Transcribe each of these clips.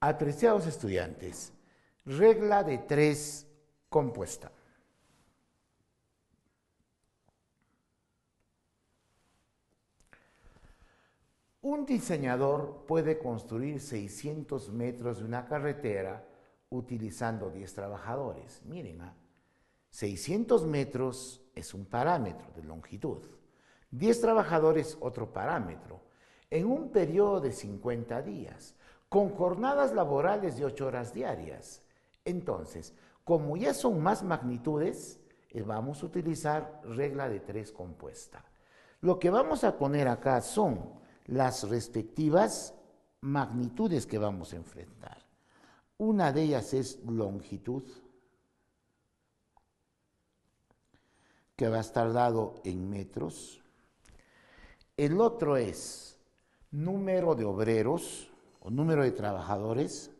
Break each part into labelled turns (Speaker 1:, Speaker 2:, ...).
Speaker 1: Apreciados estudiantes, regla de tres compuesta. Un diseñador puede construir 600 metros de una carretera utilizando 10 trabajadores. Miren, 600 ¿ah? metros es un parámetro de longitud. 10 trabajadores otro parámetro. En un periodo de 50 días con jornadas laborales de ocho horas diarias. Entonces, como ya son más magnitudes, eh, vamos a utilizar regla de tres compuesta. Lo que vamos a poner acá son las respectivas magnitudes que vamos a enfrentar. Una de ellas es longitud, que va a estar dado en metros. El otro es número de obreros, o número de trabajadores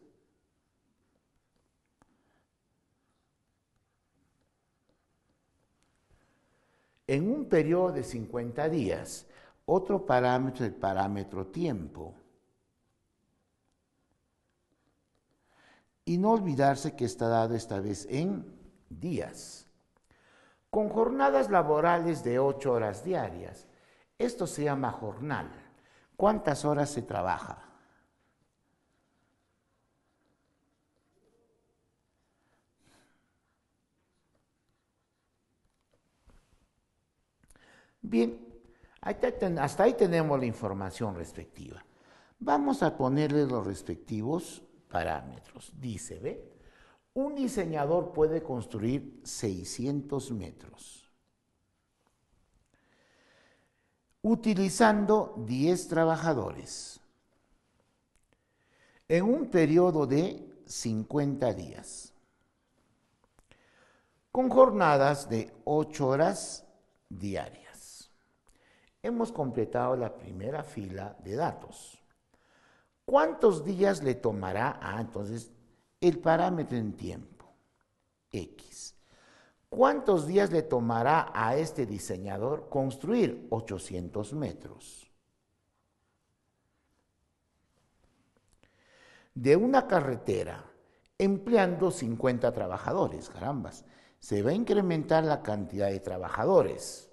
Speaker 1: en un periodo de 50 días. Otro parámetro el parámetro tiempo. Y no olvidarse que está dado esta vez en días. Con jornadas laborales de 8 horas diarias. Esto se llama jornal. ¿Cuántas horas se trabaja? Bien, hasta ahí tenemos la información respectiva. Vamos a ponerle los respectivos parámetros. Dice, ¿ve? Un diseñador puede construir 600 metros utilizando 10 trabajadores en un periodo de 50 días, con jornadas de 8 horas diarias. Hemos completado la primera fila de datos. ¿Cuántos días le tomará? Ah, entonces, el parámetro en tiempo, X. ¿Cuántos días le tomará a este diseñador construir 800 metros? De una carretera empleando 50 trabajadores, carambas, se va a incrementar la cantidad de trabajadores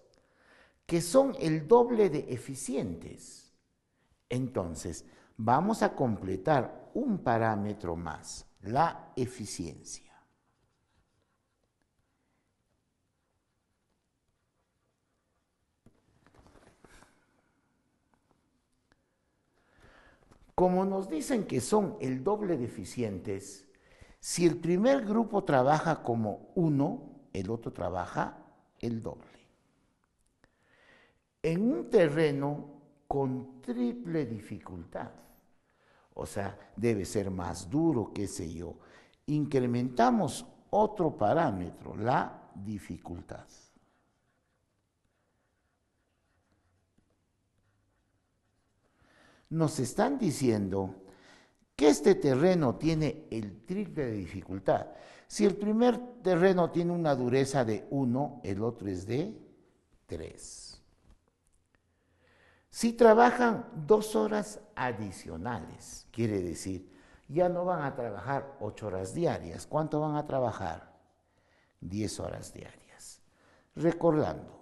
Speaker 1: que son el doble de eficientes. Entonces, vamos a completar un parámetro más, la eficiencia. Como nos dicen que son el doble de eficientes, si el primer grupo trabaja como uno, el otro trabaja el doble en un terreno con triple dificultad. O sea, debe ser más duro, qué sé yo. Incrementamos otro parámetro, la dificultad. Nos están diciendo que este terreno tiene el triple de dificultad. Si el primer terreno tiene una dureza de 1, el otro es de 3. Si trabajan dos horas adicionales, quiere decir, ya no van a trabajar ocho horas diarias. ¿Cuánto van a trabajar? Diez horas diarias. Recordando,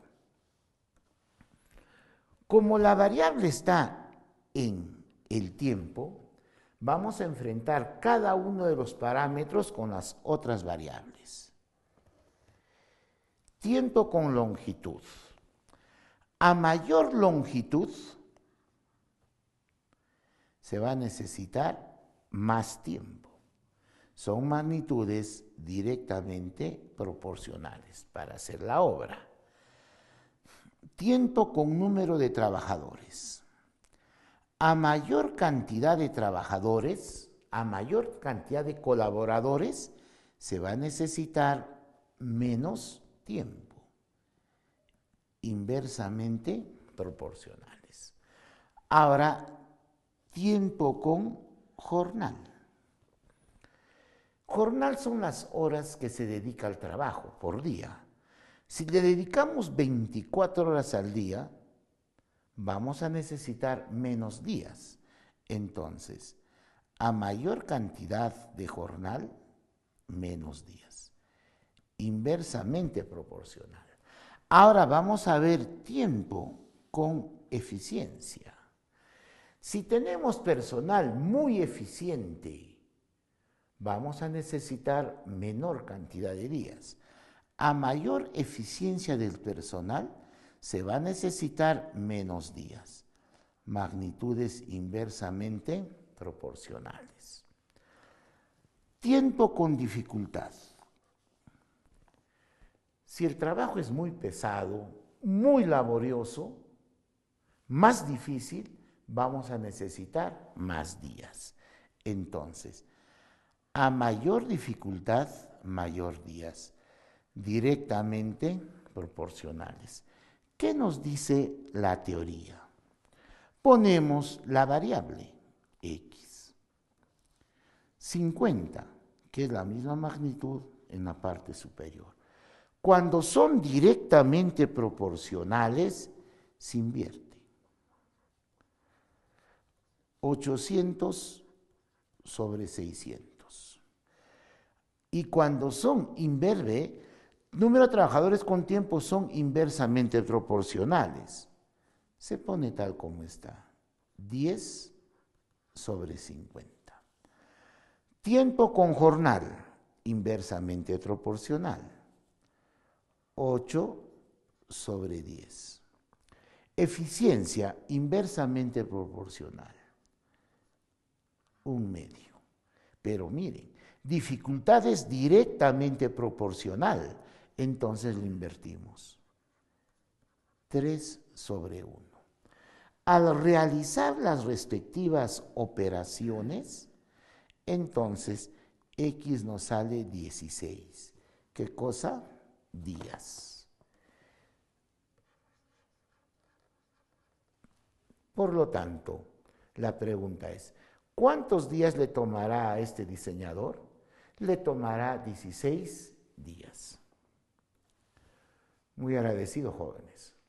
Speaker 1: como la variable está en el tiempo, vamos a enfrentar cada uno de los parámetros con las otras variables. Tiempo con longitud a mayor longitud, se va a necesitar más tiempo. Son magnitudes directamente proporcionales para hacer la obra. Tiempo con número de trabajadores. A mayor cantidad de trabajadores, a mayor cantidad de colaboradores, se va a necesitar menos tiempo inversamente proporcionales. Ahora, tiempo con jornal. Jornal son las horas que se dedica al trabajo por día. Si le dedicamos 24 horas al día, vamos a necesitar menos días. Entonces, a mayor cantidad de jornal, menos días. Inversamente proporcional. Ahora vamos a ver tiempo con eficiencia. Si tenemos personal muy eficiente, vamos a necesitar menor cantidad de días. A mayor eficiencia del personal, se va a necesitar menos días, magnitudes inversamente proporcionales. Tiempo con dificultad. Si el trabajo es muy pesado, muy laborioso, más difícil, vamos a necesitar más días. Entonces, a mayor dificultad, mayor días, directamente proporcionales. ¿Qué nos dice la teoría? Ponemos la variable x. 50, que es la misma magnitud en la parte superior. Cuando son directamente proporcionales, se invierte. 800 sobre 600. Y cuando son inverbe, número de trabajadores con tiempo son inversamente proporcionales. Se pone tal como está. 10 sobre 50. Tiempo con jornal, inversamente proporcional. 8 sobre 10. Eficiencia inversamente proporcional. Un medio. Pero miren, dificultad es directamente proporcional. Entonces lo invertimos. 3 sobre 1. Al realizar las respectivas operaciones, entonces X nos sale 16. ¿Qué cosa? días. Por lo tanto, la pregunta es, ¿cuántos días le tomará a este diseñador? Le tomará 16 días. Muy agradecido, jóvenes.